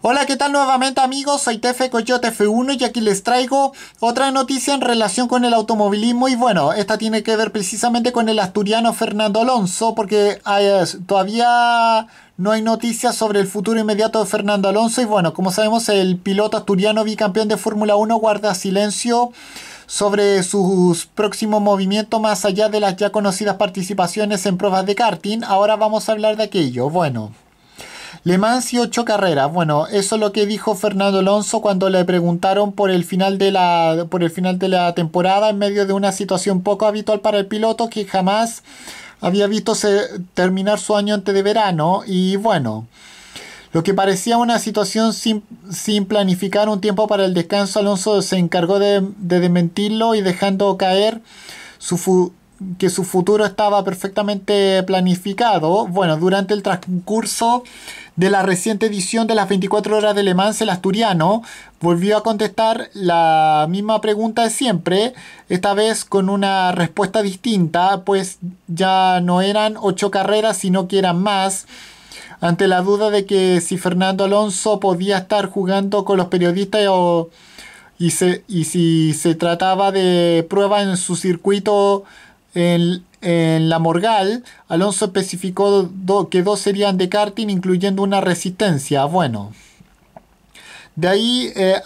Hola, ¿qué tal nuevamente amigos? Soy Tefe Coyote F1 y aquí les traigo otra noticia en relación con el automovilismo y bueno, esta tiene que ver precisamente con el asturiano Fernando Alonso porque ah, todavía no hay noticias sobre el futuro inmediato de Fernando Alonso y bueno, como sabemos el piloto asturiano bicampeón de Fórmula 1 guarda silencio sobre sus próximos movimientos más allá de las ya conocidas participaciones en pruebas de karting. Ahora vamos a hablar de aquello. Bueno. Le Mans y ocho carreras. Bueno, eso es lo que dijo Fernando Alonso cuando le preguntaron por el final de la, por el final de la temporada en medio de una situación poco habitual para el piloto que jamás había visto terminar su año antes de verano y bueno. Lo que parecía una situación sin, planificar un tiempo para el descanso, Alonso se encargó de, de desmentirlo y dejando caer su que su futuro estaba perfectamente planificado. Bueno, durante el transcurso de la reciente edición de las 24 horas de Le Mans, el asturiano volvió a contestar la misma pregunta de siempre, esta vez con una respuesta distinta, pues ya no eran ocho carreras, sino que eran más. Ante la duda de que si Fernando Alonso podía estar jugando con los periodistas o, y, y si se trataba de prueba en su circuito en, en la Morgal, Alonso especificó que dos serían de karting, incluyendo una resistencia. Bueno, de ahí eh,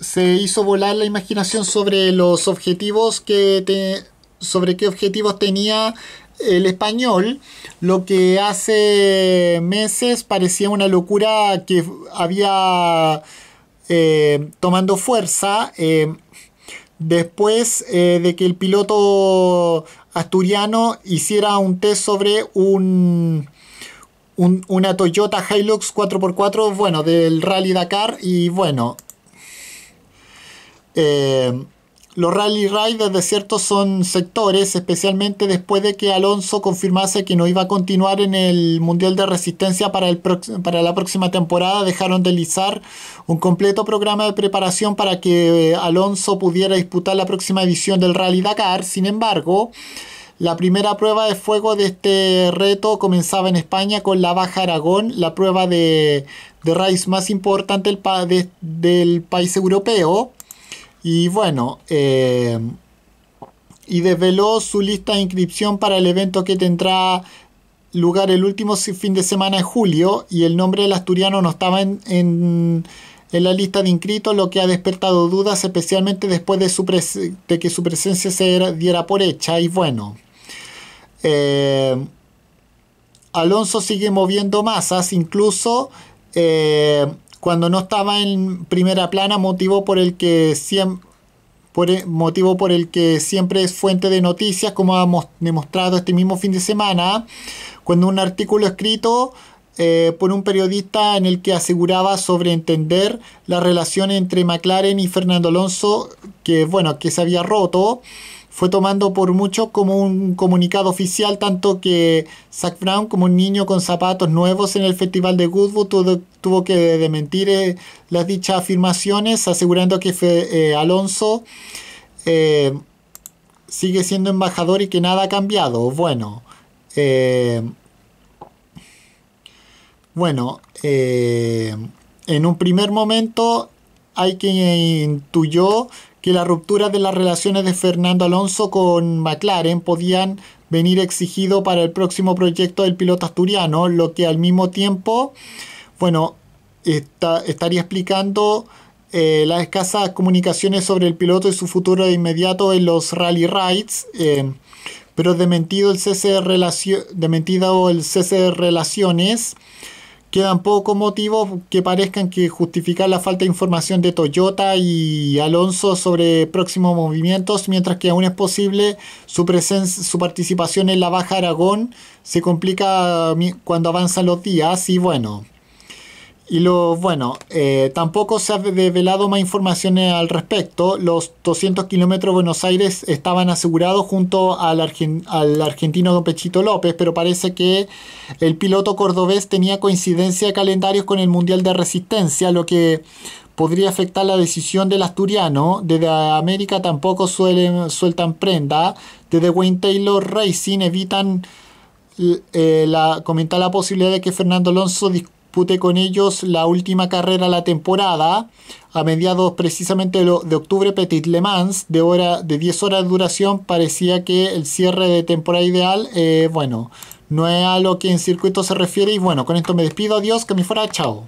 se hizo volar la imaginación sobre los objetivos que sobre qué objetivos tenía el español, lo que hace meses parecía una locura que había eh, tomando fuerza. Eh, después eh, de que el piloto asturiano hiciera un test sobre un, una Toyota Hilux 4x4, bueno, del Rally Dakar y bueno. Eh, los rally riders de cierto son sectores, especialmente después de que Alonso confirmase que no iba a continuar en el Mundial de Resistencia para, el para la próxima temporada, dejaron de Lizar un completo programa de preparación para que eh, Alonso pudiera disputar la próxima edición del Rally Dakar. Sin embargo, la primera prueba de fuego de este reto comenzaba en España con la Baja Aragón, la prueba de, de más importante del país europeo y bueno, eh, y desveló su lista de inscripción para el evento que tendrá lugar el último fin de semana de julio y el nombre del asturiano no estaba en, la lista de inscritos, lo que ha despertado dudas, especialmente después de, su que su presencia se diera por hecha. Y bueno, eh, Alonso sigue moviendo masas, incluso... Eh, cuando no estaba en primera plana, motivo por el que siempre motivo por el que siempre es fuente de noticias, como hemos demostrado este mismo fin de semana, cuando un artículo escrito eh, por un periodista en el que aseguraba sobreentender la relación entre McLaren y Fernando Alonso, que bueno, que se había roto, fue tomando por mucho como un comunicado oficial, tanto que Zach Brown, como un niño con zapatos nuevos en el Festival de Goodwood, tuvo, que dementir eh, las dichas afirmaciones, asegurando que eh, Alonso eh, sigue siendo embajador y que nada ha cambiado. Bueno, bueno, en un primer momento hay quien intuyó que la ruptura de las relaciones de Fernando Alonso con McLaren podían venir exigido para el próximo proyecto del piloto asturiano, lo que al mismo tiempo, bueno, estaría explicando eh, las escasas comunicaciones sobre el piloto y su futuro de inmediato en los rally rides. Eh, pero dementido el cese dementido el cese de relaciones, quedan pocos motivos que parezcan que justificar la falta de información de Toyota y Alonso sobre próximos movimientos, mientras que aún es posible su, su participación en la Baja Aragón se complica cuando avanzan los días y bueno, y lo bueno, eh, tampoco se ha develado más información al respecto. Los 200 kilómetros Buenos Aires estaban asegurados junto al, al, argentino Don Pechito López, pero parece que el piloto cordobés tenía coincidencia de calendarios con el Mundial de Resistencia, lo que podría afectar la decisión del asturiano. Desde América tampoco suelen, sueltan prenda. Desde Wayne Taylor Racing evitan eh, la, comentar la posibilidad de que Fernando Alonso discute disputé con ellos la última carrera de la temporada, a mediados precisamente de octubre Petit Le Mans, de, hora, de 10 horas de duración, parecía que el cierre de temporada ideal, eh, bueno, no es a lo que en circuito se refiere y bueno, con esto me despido, adiós, que me fuera, chao.